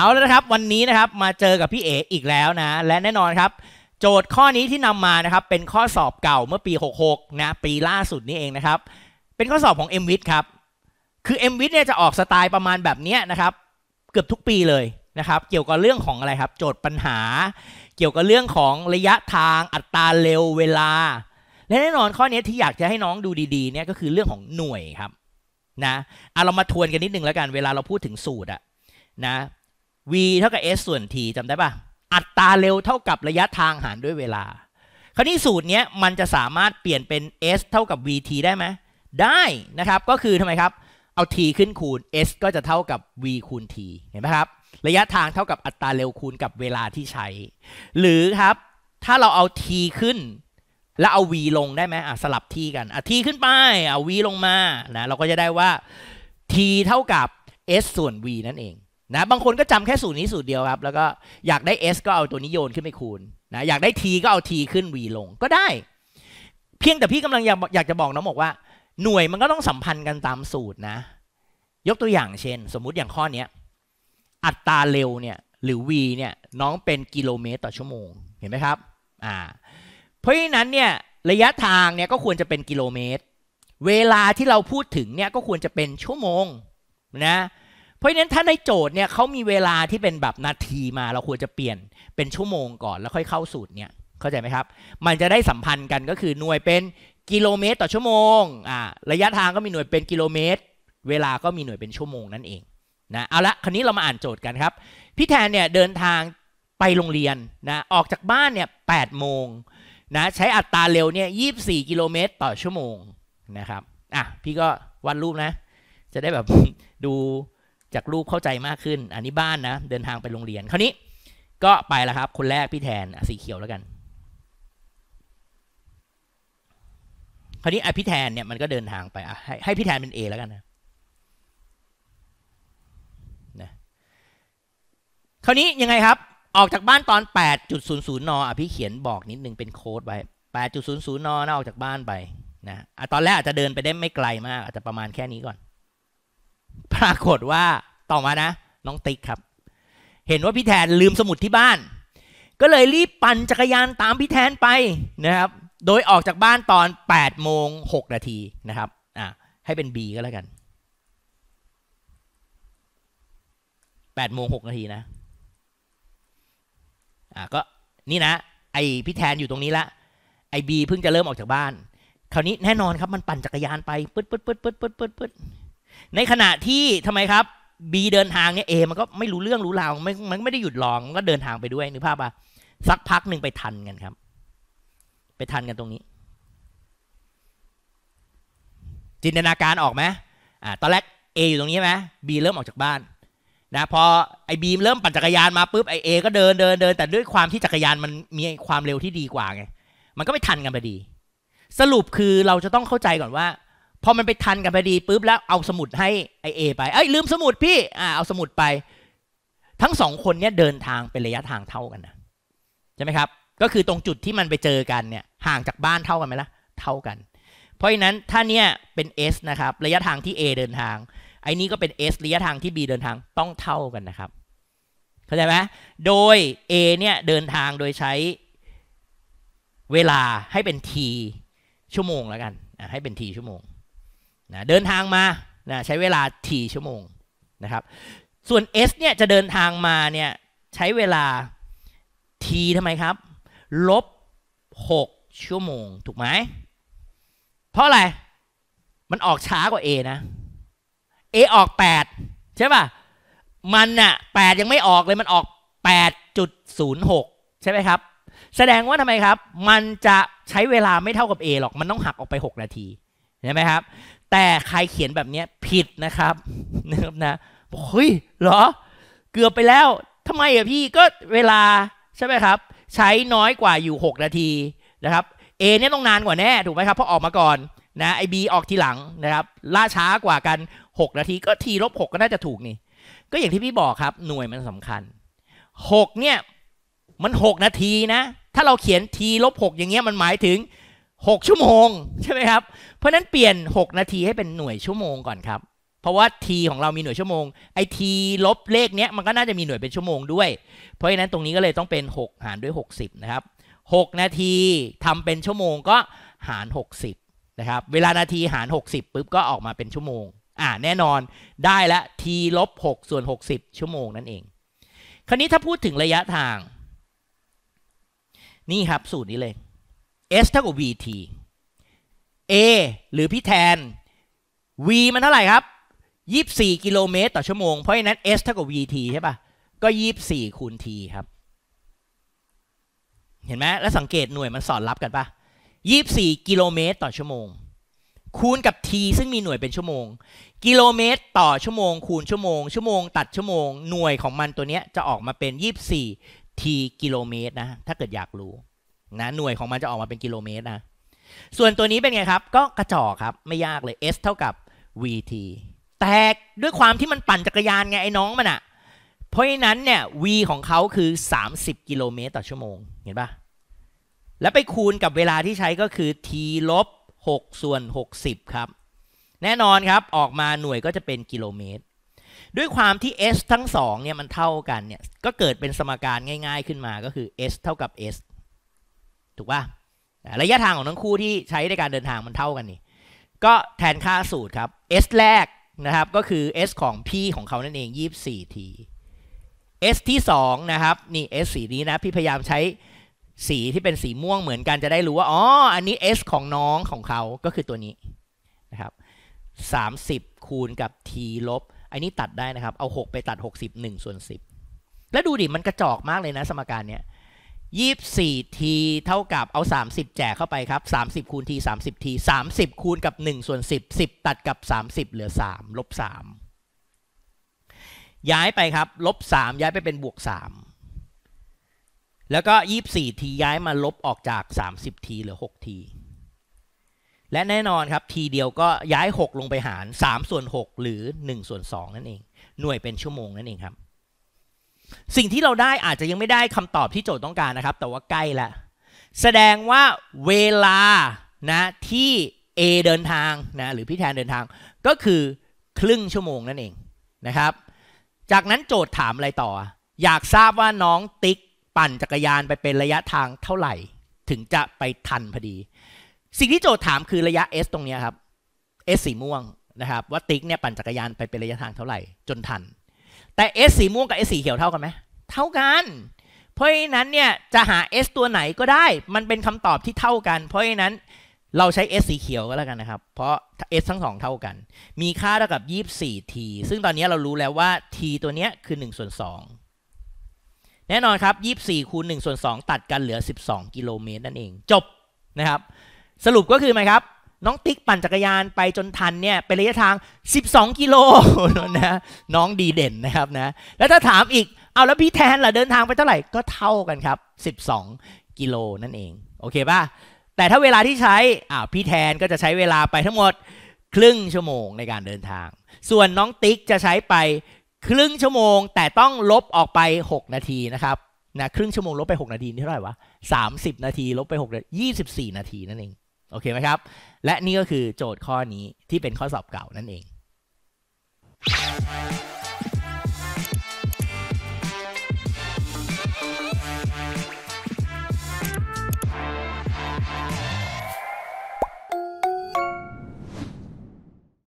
เอาแล้วนะครับวันนี้นะครับมาเจอกับพี่เอ๋อีกแล้วนะ และแน่นอนครับ โจทย์ข้อนี้ที่นำมานะครับ เป็นข้อสอบเก่าเมื่อปี 66 นะ ปีล่าสุดนี้เองนะครับ เป็นข้อสอบของ m w i t ครับคือ m w i t เนี่ยจะออกสไตล์ประมาณแบบนี้นะครับ เกือบทุกปีเลยนะครับ เกี่ยวกับเรื่องของอะไรครับ โจทย์ปัญหา เกี่ยวกับเรื่องของระยะทางอัตราเร็วเวลา และแน่นอนข้อนี้ที่อยากจะให้น้องดูดีๆเนี่ยก็คือเรื่องของหน่วยครับ นะเอาเรามาทวนกันนิดนึงแล้วกันเวลาเราพูดถึงสูตรอะนะ v เท่ากับ s ส่วน t จำได้ปะอัตราเร็วเท่ากับระยะทางหารด้วยเวลา คราวนี้สูตรนี้มันจะสามารถเปลี่ยนเป็น s เท่ากับ vt ได้ไหมได้นะครับก็คือทำไมครับ เอา t ขึ้นคูณ s ก็จะเท่ากับ v คูณ t เห็นไหมครับระยะทางเท่ากับอัตราเร็วคูณกับเวลาที่ใช้ หรือครับถ้าเราเอา t ขึ้น แล้วเอา v ลงได้ไหมอ่ะสลับที่กันอ่ะ t ขึ้นไปเอา v ลงมานะเราก็จะได้ว่า t เท่ากับ s ส่วน v นั่นเองนะบางคนก็จำแค่สูตรนี้สูตรเดียวครับ แล้วก็อยากได้ S ก็เอาตัวนี้โยนขึ้นไปคูณนะอยากได้ T ก็เอา T ขึ้น V ลงก็ได้ เพียงแต่พี่กำลังอยากอยากจะบอกน้องบอกว่าหน่วยมันก็ต้องสัมพันธ์กันตามสูตรนะ ยกตัวอย่างเช่น สมมุติอย่างข้อเนี้ย อัตราเร็วเนี่ย หรือ v เนี่ย น้องเป็นกิโลเมตรต่อชั่วโมงเห็นไหมครับ อ่า เพราะฉะนั้นเนี่ย ระยะทางเนี่ยก็ควรจะเป็นกิโลเมตร เวลาที่เราพูดถึงเนี่ยก็ควรจะเป็นชั่วโมง นะเพราะฉะนั้นถ้าในโจทย์เนี่ยเขามีเวลาที่เป็นแบบนาทีมาเราควรจะเปลี่ยนเป็นชั่วโมงก่อน แล้วค่อยเข้าสูตรเนี่ยเข้าใจไหมครับ มันจะได้สัมพันธ์กันก็คือหน่วยเป็นกิโลเมตรต่อชั่วโมงอ่าระยะทางก็มีหน่วยเป็นกิโลเมตร เวลาก็มีหน่วยเป็นชั่วโมงนั่นเองนะเอาละคานนี้เรามาอ่านโจทย์กันครับพี่แทนเนี่ยเดินทางไปโรงเรียนนะออกจากบ้านเนี่ยแปดโมงนะใช้อัตราเร็วเนี่ยยี่สี่กิโลเมตรต่อชั่วโมงนะครับอ่ะพี่ก็วาดรูปนะ จะได้แบบดูจากรูปเข้าใจมากขึ้น อันนี้บ้านนะเดินทางไปโรงเรียน คราวนี้ก็ไปแล้วครับ คนแรกพี่แทนสีเขียวแล้วกัน คราวนี้ไอพี่แทนเนี่ยมันก็เดินทางไปให้ให้พี่แทนเป็นเอแล้วกันนะนะคราวนี้ยังไงครับออกจากบ้านตอน 8.00นอพี่เขียนบอกนิดนึงเป็นโค้ดไว้ 8.00นนะออกจากบ้านไปนะอะตอนแรกอาจจะเดินไปได้ไม่ไกลมากอาจจะประมาณแค่นี้ก่อนรากฏว่าต่อมานะน้องติ๊กครับ เห็นว่าพี่แทนลืมสมุดที่บ้าน ก็เลยรีบปั่นจักรยานตามพี่แทนไปนะครับโดยออกจากบ้านตอน8โมง6นาทีนะครับอ่ะให้เป็น B ก็แล้วกัน8โมง6นาทีนะอ่ะก็นี่นะไอพี่แทนอยู่ตรงนี้ละไอบีเพิ่งจะเริ่มออกจากบ้าน คราวนี้แน่นอนครับมันปั่นจักรยานไปปึ๊ดปึ๊ดปึ๊ดปึ๊ดปึ๊ดปึ๊ดในขณะที่ทำไมครับ B เดินทางเนี่ยเอมันก็ไม่รู้เรื่องรู้ราว มันมันไม่ได้หยุดหลองก็เดินทางไปด้วยนึกภาพปะสักพักหนึ่งไปทันกันครับ ไปทันกันตรงนี้ จินตนาการออกไหมอ่าตอนแรก A อยู่ตรงนี้ไหม B เริ่มออกจากบ้านนะพอไอ้บีมเริ่มปั่นจักรยานมาปุ๊บไอเอก็เดินเดินเดิน แต่ด้วยความที่จักรยานมันมีความเร็วที่ดีกว่าไง มันก็ไม่ทันกันพอดี สรุปคือเราจะต้องเข้าใจก่อนว่าพอมันไปทันกันพอดีปุ๊บแล้วเอาสมุดให้ไอเอไป เอ้ยลืมสมุดพี่ อ่าเอาสมุดไปทั้งสองคนเนี่ยเดินทางเป็นระยะทางเท่ากันนะใช่ไหมครับก็คือตรงจุดที่มันไปเจอกันเนี่ย ห่างจากบ้านเท่ากันไหมละ่ะเท่ากัน เพราะฉะนั้นถ้าเนี่ยเป็น S นะครับระยะทางที่ A เดินทางไอ้นี้ก็เป็น S ระยะทางที่ B เดินทางต้องเท่ากันนะครับเข้าใจไหมโดย A เนี่ยเดินทางโดยใช้เวลาให้เป็น T ชั่วโมงแล้วกันให้เป็น T ชั่วโมงนะเดินทางมานะใช้เวลาทีชั่วโมงนะครับส่วน S เนี่ยจะเดินทางมาเนี่ยใช้เวลาทีทำไมครับลบ 6 ชั่วโมง ถูกไหมเพราะอะไรมันออกช้ากว่า A นะ A ออก8ใช่ป่ะมันน่ะ8ยังไม่ออกเลยมันออก 8.06ใช่ไหมครับแสดงว่าทำไมครับ มันจะใช้เวลาไม่เท่ากับ A หรอกมันต้องหักออกไป6นาทีใช่ไหมครับแต่ใครเขียนแบบนี้ผิดนะครับ นะครับนะเฮ้ยเหรอ เกือบไปแล้วทำไมอะพี่ ก็เวลาใช่ไหมครับ ใช้น้อยกว่าอยู่ 6 นาทีนะครับ A เนี่ยต้องนานกว่าแน่ถูกไหมครับ เพราะออกมาก่อนนะไอบีออกทีหลังนะครับ ล่าช้ากว่ากัน 6 นาทีก็ทีลบ6ก็น่าจะถูกนี่ ก็อย่างที่พี่บอกครับหน่วยมันสำคัญ 6 เนี่ยมัน 6 นาทีนะถ้าเราเขียนทีลบ6อย่างเงี้ยมันหมายถึง6 ชั่วโมง ใช่ไหมครับเพราะนั้นเปลี่ยน 6 นาทีให้เป็นหน่วยชั่วโมงก่อนครับ เพราะว่า t ของเรามีหน่วยชั่วโมงไอท t ลบเลขเนี้ยมันก็น่าจะมีหน่วยเป็นชั่วโมงด้วย เพราะฉะนั้นตรงนี้ก็เลยต้องเป็น6หารด้วย60นะครับ6นาทีทำเป็นชั่วโมงก็หาร60นะครับ เวลานาทีหาร60ปุ๊บก็ออกมาเป็นชั่วโมง อ่าแน่นอนได้ละ t ลบ6ส่วน60ชั่วโมงนั่นเอง คราวนี้ถ้าพูดถึงระยะทาง นี่ครับ สูตรนี้เลยเอสเท่ากับ VT A หรือพี่แทน V มันเท่าไหร่ครับ 24กิโลเมตรต่อชั่วโมงเพราะฉะนั้น S เท่ากับ VT ใช่ปะก็ 24คูณ T ครับ เห็นไหมแล้วสังเกตหน่วยมันสอดรับกันปะ24กิโลเมตรต่อชั่วโมงคูณกับ T ซึ่งมีหน่วยเป็นชั่วโมง กิโลเมตรต่อชั่วโมงคูณชั่วโมง ชั่วโมงตัดชั่วโมงหน่วยของมันตัวเนี้ยจะออกมาเป็น24 T กิโลเมตรนะ ถ้าเกิดอยากรู้นะหน่วยของมันจะออกมาเป็นกิโลเมตรนะ ส่วนตัวนี้เป็นไงครับ ก็กระจอกครับ ไม่ยากเลย s เท่ากับ vt แต่ด้วยความที่มันปั่นจักรยานไงไอ้น้องมันอะเพราะฉะนั้นเนี่ย v ของเขาคือ 30 กิโลเมตรต่อชั่วโมง เห็นปะแล้วไปคูณกับเวลาที่ใช้ก็คือ t ลบ6ส่วน 60ครับ แน่นอนครับออกมาหน่วยก็จะเป็นกิโลเมตร ด้วยความที่ s ทั้งสองเนี่ยมันเท่ากันเนี่ย ก็เกิดเป็นสมการง่ายๆขึ้นมาก็คือ s เท่ากับ s ถูกป่ะระยะทางของทั้งคู่ที่ใช้ในการเดินทางมันเท่ากันนี่ก็แทนค่าสูตรครับ s แรกนะครับก็คือ s ของ p ของเขานั่นเอง 24t s ที่2นะครับนี่ s สีนี้นะพี่พยายามใช้สีที่เป็นสีม่วงเหมือนกันจะได้รู้ว่าอ๋ออันนี้ s ของน้องของเขาก็คือตัวนี้นะครับ30 คูณกับ t ลบ อันนี้ตัดได้นะครับ เอา 6 ไปตัด 61 ส่วน 10 แล้วดูดิมันกระจอกมากเลยนะสมการเนี้ย24ีเท่ากับเอา 30 แจกเข้าไปครับ 30 คูณทส30ส30 คูณกับ 1 ส่วน 10 10 ตัดกับ 30 เหลือ3ลบ3ย้ายไปครับลบ3ย้ายไปเป็นบวก3แล้วก็24ีย้ายมาลบออกจาก 30ีเหลือ6ีและแน่นอนครับทีเดียวก็ย้าย 6 ลงไปหาร 3 ส่วน6หรือ1ส่วน2นั่นเองหน่วยเป็นชั่วโมงนั่นเองครับสิ่งที่เราได้อาจจะยังไม่ได้คำตอบที่โจทย์ต้องการนะครับ แต่ว่าใกล้ละแสดงว่าเวลานะที่ A เดินทางนะหรือพี่แทนเดินทางก็คือครึ่งชั่วโมงนั่นเองนะครับ จากนั้นโจทย์ถามอะไรต่อ อยากทราบว่าน้องติ๊กปั่นจักรยานไปเป็นระยะทางเท่าไหร่ ถึงจะไปทันพอดี สิ่งที่โจทย์ถามคือระยะ S ตรงนี้ครับ S สีม่วงนะครับ ว่าติ๊กเนี่ยปั่นจักรยานไปเป็นระยะทางเท่าไหร่จนทันแต่ S สีม่วงกับ S สีเขียวเท่ากันไหม เท่ากัน เพราะฉะนั้นเนี่ยจะหา S ตัวไหนก็ได้ มันเป็นคำตอบที่เท่ากัน เพราะฉะนั้นเราใช้ S สีเขียวก็แล้วกันนะครับ เพราะ S ทั้งสองเท่ากัน มีค่าเท่ากับ 24t ซึ่งตอนนี้เรารู้แล้วว่า t ตัวเนี้ยคือ 1 ส่วน 2 แน่นอนครับ 24 คูณ 1 ส่วน 2 ตัดกันเหลือ 12 กิโลเมตรนั่นเอง จบนะครับ สรุปก็คือไหมครับน้องติ๊กปั่นจักรยานไปจนทันเนี่ยเป็นระยะทาง 12 กิโลนะน้องดีเด่นนะครับนะแล้วถ้าถามอีกเอาแล้วพี่แทนล่ะเดินทางไปเท่าไหร่ก็เท่ากันครับ 12 กิโลนั่นเองโอเคป่ะแต่ถ้าเวลาที่ใช้อ่าพี่แทนก็จะใช้เวลาไปทั้งหมดครึ่งชั่วโมงในการเดินทาง ส่วนน้องติ๊กจะใช้ไปครึ่งชั่วโมง แต่ต้องลบออกไป 6 นาทีนะครับนะครึ่งชั่วโมงลบไป 6 นาทีนี่เท่าไหร่วะ 30 นาที ลบไป 6 24 นาทีนั่นเองโอเคไหมครับ และนี่ก็คือโจทย์ข้อนี้ที่เป็นข้อสอบเก่านั่นเอง